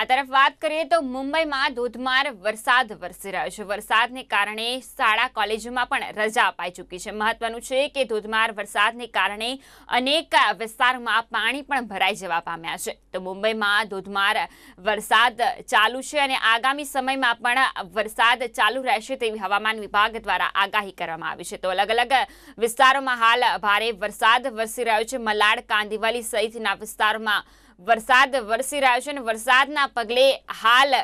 આ તરફ વાત કરીએ તો મુંબઈમાં ધોધમાર વરસાદ વરસી રહ્યો છે વરસાદને કારણે શાળા કોલેજોમાં પણ રજા અપાઈ ચૂકી છે મહત્વનું છે કે ધોધમાર વરસાદને કારણે અનેક વિસ્તારોમાં પાણી પણ ભરાઈ જવા પામ્યા છે તો મુંબઈમાં ધોધમાર વરસાદ ચાલુ છે અને આગામી સમયમાં પણ વરસાદ ચાલુ રહેશે તેવી હવામાન વિભાગ દ્વારા આગાહી કરવામાં આવી છે તો અલગ અલગ વિસ્તારોમાં હાલ ભારે વરસાદ વરસી રહ્યો છે મલાડ કાંદિવલી સહિતના વિસ્તારોમાં વરસાદ વરસી રહ્યો છે અને વરસાદના પગલે હાલ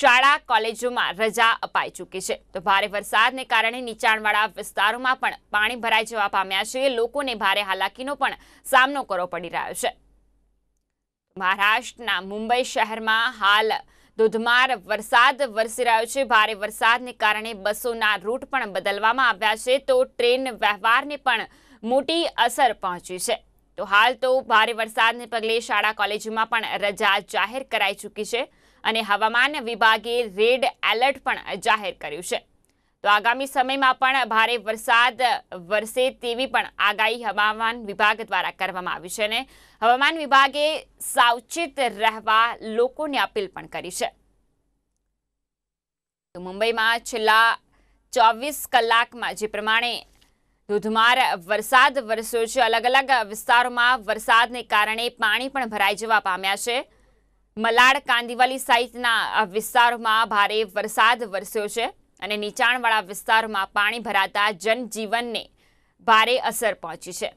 શાળા કોલેજોમાં રજા અપાઈ ચૂકી છે તો ભારે વરસાદને કારણે નીચાણવાળા વિસ્તારોમાં પણ પાણી ભરાઈ જવા પામ્યા છે લોકોને ભારે હાલાકીનો પણ સામનો કરવો પડી રહ્યો છે મહારાષ્ટ્રના મુંબઈ શહેરમાં હાલ ધોધમાર વરસાદ વરસી રહ્યો છે ભારે વરસાદને કારણે બસોના રૂટ પણ બદલવામાં આવ્યા છે તો ટ્રેન વ્યવહારને પણ મોટી અસર પહોંચી છે તો હાલ તો ભારે વરસાદને પગલે શાળા કોલેજોમાં પણ રજા જાહેર કરાઈ ચૂકી છે અને હવામાન વિભાગે રેડ એલર્ટ પણ જાહેર કર્યું છે તો આગામી સમયમાં પણ ભારે વરસાદ વરસે તેવી પણ આગાહી હવામાન વિભાગ દ્વારા કરવામાં આવી છે અને હવામાન વિભાગે સાવચેત રહેવા લોકોને અપીલ પણ કરી છે તો મુંબઈમાં છેલ્લા ચોવીસ કલાકમાં જે પ્રમાણે ધોધમાર વરસાદ વરસ્યો છે અલગ અલગ વિસ્તારોમાં વરસાદને કારણે પાણી પણ ભરાઈ જવા પામ્યા છે મલાડ કાંદીવાલી સહિતના વિસ્તારોમાં ભારે વરસાદ વરસ્યો છે અને નીચાણવાળા વિસ્તારોમાં પાણી ભરાતા જનજીવનને ભારે અસર પહોંચી છે